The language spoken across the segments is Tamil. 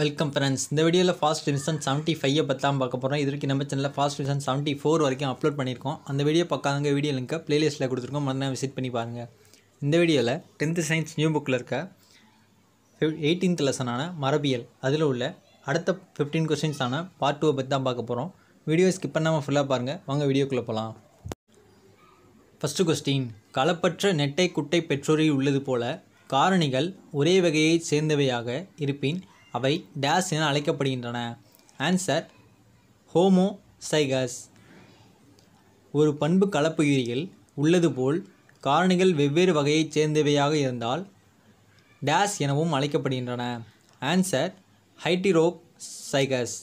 வெல்கம் ஃப்ரெண்ட்ஸ் இந்த வீடியோவில் ஃபாஸ்ட் டிவிஷன் செவன்ட்டி ஃபைவை பற்றிலாம் பார்க்க போகிறோம் இது வரைக்கும் நம்ம சேனலில் ஃபாஸ்ட் டிவிஷன் செவன்ட்டி ஃபோர் வரைக்கும் அப்லோட் பண்ணியிருக்கோம் அந்த வீடியோ பக்காதங்க வீடியோ லிங்க்கை ப்ளேலிஸ்ட்டில் கொடுத்துருக்கோம் மறுநாள் விசிட் பண்ணி பாருங்கள் இந்த வீடியோவில் டென்த்து சயின்ஸ் நியூ புக்கில் இருக்க எயிட்டீன்த் லெசனான மரபியல் அதில் உள்ள அடுத்த ஃபிஃப்டீன் கொஸ்டின்ஸான பார்ட் டூவை பற்றி தான் பார்க்க போகிறோம் வீடியோ ஸ்கிப் பண்ணாமல் ஃபுல்லாக பாருங்கள் வாங்க வீடியோக்குள்ளே போகலாம் ஃபஸ்ட்டு கொஸ்டின் களப்பற்ற நெட்டை குட்டை பெற்றோரில் உள்ளது போல காரணிகள் ஒரே வகையைச் சேர்ந்தவையாக இருப்பின் அவை டேஸ் என அழைக்கப்படுகின்றன ஆன்சர் ஹோமோ சைகஸ் ஒரு பண்பு கலப்புயிரியில் உள்ளது போல் காரணிகள் வெவ்வேறு வகையைச் சேர்ந்தவையாக இருந்தால் டேஸ் எனவும் அழைக்கப்படுகின்றன ஆன்சர் ஹைட்டிரோப் சைகஸ்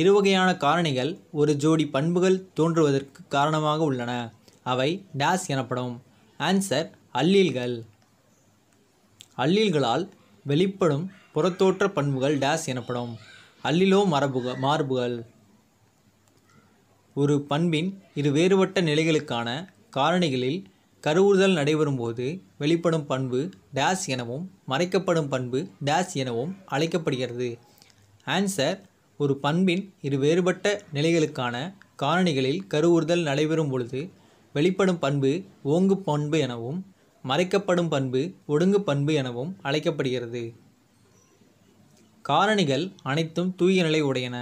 இருவகையான காரணிகள் ஒரு ஜோடி பண்புகள் தோன்றுவதற்கு காரணமாக உள்ளன அவை டேஸ் எனப்படும் ஆன்சர் அல்லீல்கள் அல்லீல்களால் வெளிப்படும் புறத்தோற்ற பண்புகள் டேஸ் எனப்படும் அல்லிலோ மரபுக மார்புகள் ஒரு பண்பின் இரு வேறுபட்ட நிலைகளுக்கான காரணிகளில் கருவுறுதல் நடைபெறும்போது வெளிப்படும் பண்பு டேஸ் எனவும் மறைக்கப்படும் பண்பு டேஸ் எனவும் அழைக்கப்படுகிறது ஆன்சர் ஒரு பண்பின் இரு வேறுபட்ட நிலைகளுக்கான காரணிகளில் கருவுறுதல் நடைபெறும் பொழுது வெளிப்படும் பண்பு ஓங்கு பண்பு எனவும் மறைக்கப்படும் பண்பு ஒடுங்கு பண்பு எனவும் அழைக்கப்படுகிறது காரணிகள் அனைத்தும் தூய நிலை உடையன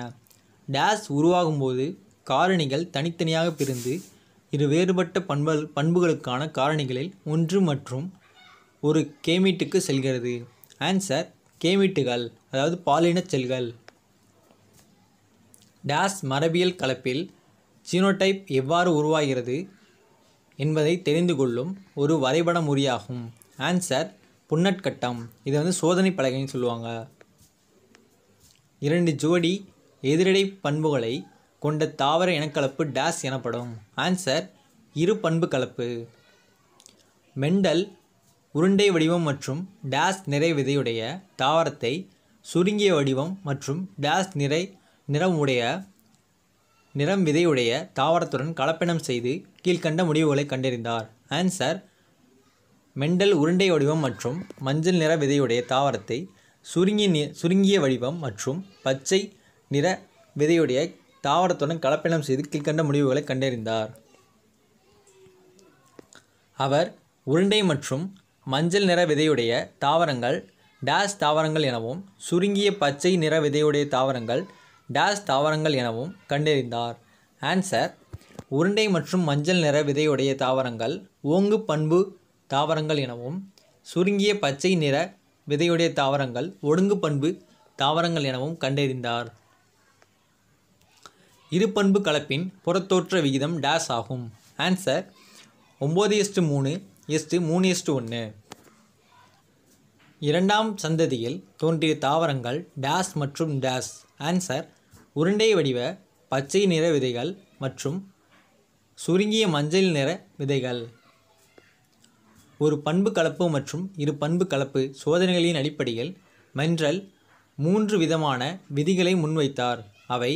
டேஸ் உருவாகும்போது காரணிகள் தனித்தனியாக பிரிந்து இரு வேறுபட்ட பண்பல் பண்புகளுக்கான காரணிகளில் ஒன்று மற்றும் ஒரு கேமீட்டுக்கு செல்கிறது ஆன்சர் கேமீட்டுகள் அதாவது பாலினச் செல்கள் டேஸ் மரபியல் கலப்பில் ஜீனோடைப் எவ்வாறு உருவாகிறது என்பதை தெரிந்து கொள்ளும் ஒரு வரைபட முறியாகும் ஆன்சர் புன்னட்கட்டம் இதை வந்து சோதனை பலகைன்னு சொல்லுவாங்க இரண்டு ஜோடி எதிரடை பண்புகளை கொண்ட தாவர இனக்கலப்பு டேஸ் எனப்படும் ஆன்சர் இரு பண்பு கலப்பு மெண்டல் உருண்டை வடிவம் மற்றும் டேஸ் நிறை விதையுடைய தாவரத்தை சுருங்கிய வடிவம் மற்றும் டேஸ் நிறை நிறம் உடைய நிறம் விதையுடைய தாவரத்துடன் கலப்பினம் செய்து கீழ்கண்ட முடிவுகளை கண்டறிந்தார் ஆன்சர் மெண்டல் உருண்டை வடிவம் மற்றும் மஞ்சள் நிற விதையுடைய தாவரத்தை சுருங்கிய சுருங்கிய வடிவம் மற்றும் பச்சை நிற விதையுடைய தாவரத்துடன் கலப்பினம் செய்து கீழ்கண்ட முடிவுகளை கண்டறிந்தார் அவர் உருண்டை மற்றும் மஞ்சள் நிற விதையுடைய தாவரங்கள் டேஸ் தாவரங்கள் எனவும் சுருங்கிய பச்சை நிற விதையுடைய தாவரங்கள் டேஸ் தாவரங்கள் எனவும் கண்டறிந்தார் ஆன்சர் உருண்டை மற்றும் மஞ்சள் நிற விதையுடைய தாவரங்கள் ஓங்கு பண்பு தாவரங்கள் எனவும் சுருங்கிய பச்சை நிற விதையுடைய தாவரங்கள் ஒடுங்கு பண்பு தாவரங்கள் எனவும் கண்டறிந்தார் இரு பண்பு கலப்பின் புறத்தோற்ற விகிதம் டேஸ் ஆகும் ஆன்சர் ஒம்பது எஸ்டு மூணு எஸ்டு மூணு எஸ்டு ஒன்று இரண்டாம் சந்ததியில் தோன்றிய தாவரங்கள் டேஸ் மற்றும் டேஸ் ஆன்சர் உருண்டை வடிவ பச்சை நிற விதைகள் மற்றும் சுருங்கிய மஞ்சள் நிற விதைகள் ஒரு பண்பு கலப்பு மற்றும் இரு பண்பு கலப்பு சோதனைகளின் அடிப்படையில் மென்றல் மூன்று விதமான விதிகளை முன்வைத்தார் அவை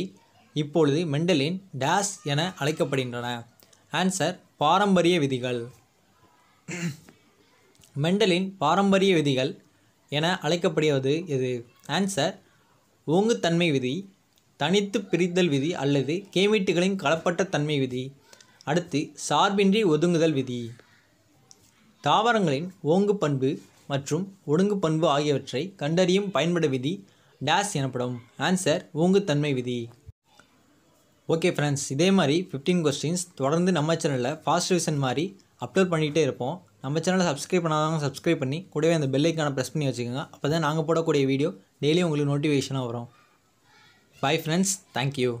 இப்பொழுது மெண்டலின் டேஸ் என அழைக்கப்படுகின்றன ஆன்சர் பாரம்பரிய விதிகள் மெண்டலின் பாரம்பரிய விதிகள் என அழைக்கப்படுவது எது ஆன்சர் ஓங்குத்தன்மை விதி தனித்து பிரித்தல் விதி அல்லது கேமிட்டுகளின் கலப்பட்ட தன்மை விதி அடுத்து சார்பின்றி ஒதுங்குதல் விதி தாவரங்களின் ஓங்கு பண்பு மற்றும் ஒடுங்கு பண்பு ஆகியவற்றை கண்டறியும் பயன்பட விதி டேஸ் எனப்படும் ஆன்சர் ஓங்குத்தன்மை விதி ஓகே ஃப்ரெண்ட்ஸ் இதே மாதிரி ஃபிஃப்டீன் கொஸ்டின்ஸ் தொடர்ந்து நம்ம சேனலில் ஃபாஸ்ட் ரிவிஷன் மாதிரி அப்லோட் பண்ணிகிட்டே இருப்போம் நம்ம சேனலை சப்ஸ்கிரைப் பண்ணாதவங்க சப்ஸ்கிரைப் பண்ணி கூடவே அந்த பெல்லைக்கான ப்ரெஸ் பண்ணி வச்சுக்கோங்க அப்போ தான் நாங்கள் போடக்கூடிய வீடியோ டெய்லியும் உங்களுக்கு நோட்டிஃபிகேஷனாக வரும் பாய் ஃப்ரெண்ட்ஸ் தேங்க்யூ